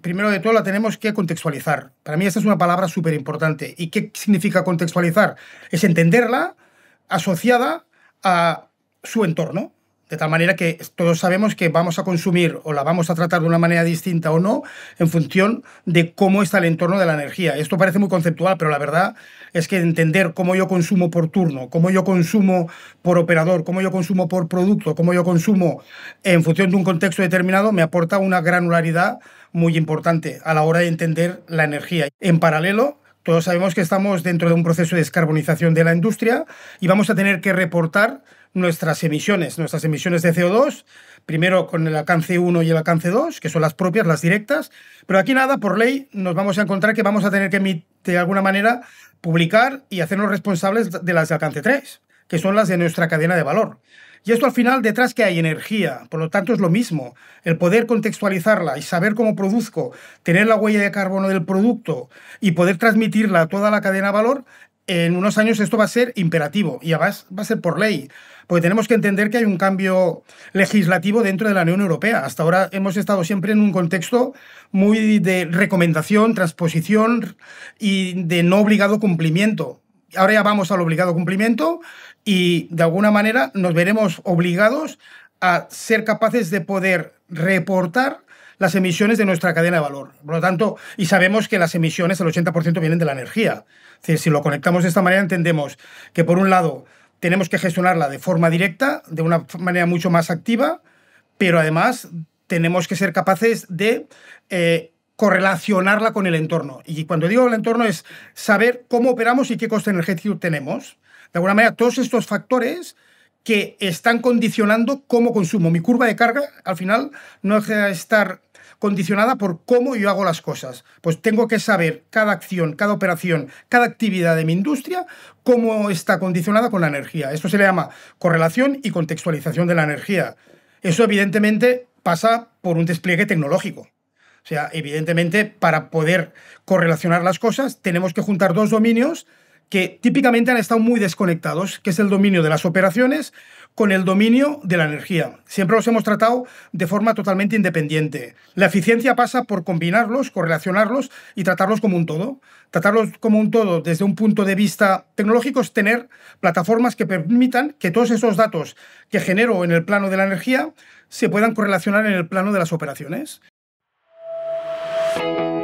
Primero de todo la tenemos que contextualizar. Para mí esta es una palabra súper importante. ¿Y qué significa contextualizar? Es entenderla asociada a su entorno. De tal manera que todos sabemos que vamos a consumir o la vamos a tratar de una manera distinta o no en función de cómo está el entorno de la energía. Esto parece muy conceptual, pero la verdad es que entender cómo yo consumo por turno, cómo yo consumo por operador, cómo yo consumo por producto, cómo yo consumo en función de un contexto determinado, me aporta una granularidad muy importante a la hora de entender la energía. En paralelo, todos sabemos que estamos dentro de un proceso de descarbonización de la industria y vamos a tener que reportar nuestras emisiones, nuestras emisiones de CO2, primero con el alcance 1 y el alcance 2, que son las propias, las directas, pero aquí nada, por ley nos vamos a encontrar que vamos a tener que, de alguna manera, publicar y hacernos responsables de las de alcance 3, que son las de nuestra cadena de valor. Y esto al final detrás que hay energía, por lo tanto es lo mismo. El poder contextualizarla y saber cómo produzco, tener la huella de carbono del producto y poder transmitirla a toda la cadena de valor, en unos años esto va a ser imperativo y además va a ser por ley, porque tenemos que entender que hay un cambio legislativo dentro de la Unión Europea. Hasta ahora hemos estado siempre en un contexto muy de recomendación, transposición y de no obligado cumplimiento ahora ya vamos al obligado cumplimiento y de alguna manera nos veremos obligados a ser capaces de poder reportar las emisiones de nuestra cadena de valor. Por lo tanto, y sabemos que las emisiones, el 80% vienen de la energía. si lo conectamos de esta manera, entendemos que por un lado tenemos que gestionarla de forma directa, de una manera mucho más activa, pero además tenemos que ser capaces de eh, correlacionarla con el entorno. Y cuando digo el entorno es saber cómo operamos y qué coste energético tenemos. De alguna manera, todos estos factores que están condicionando cómo consumo. Mi curva de carga, al final, no deja estar condicionada por cómo yo hago las cosas. Pues tengo que saber cada acción, cada operación, cada actividad de mi industria, cómo está condicionada con la energía. Esto se le llama correlación y contextualización de la energía. Eso evidentemente pasa por un despliegue tecnológico. O sea, evidentemente, para poder correlacionar las cosas, tenemos que juntar dos dominios que típicamente han estado muy desconectados, que es el dominio de las operaciones con el dominio de la energía. Siempre los hemos tratado de forma totalmente independiente. La eficiencia pasa por combinarlos, correlacionarlos y tratarlos como un todo. Tratarlos como un todo desde un punto de vista tecnológico es tener plataformas que permitan que todos esos datos que genero en el plano de la energía se puedan correlacionar en el plano de las operaciones. thank you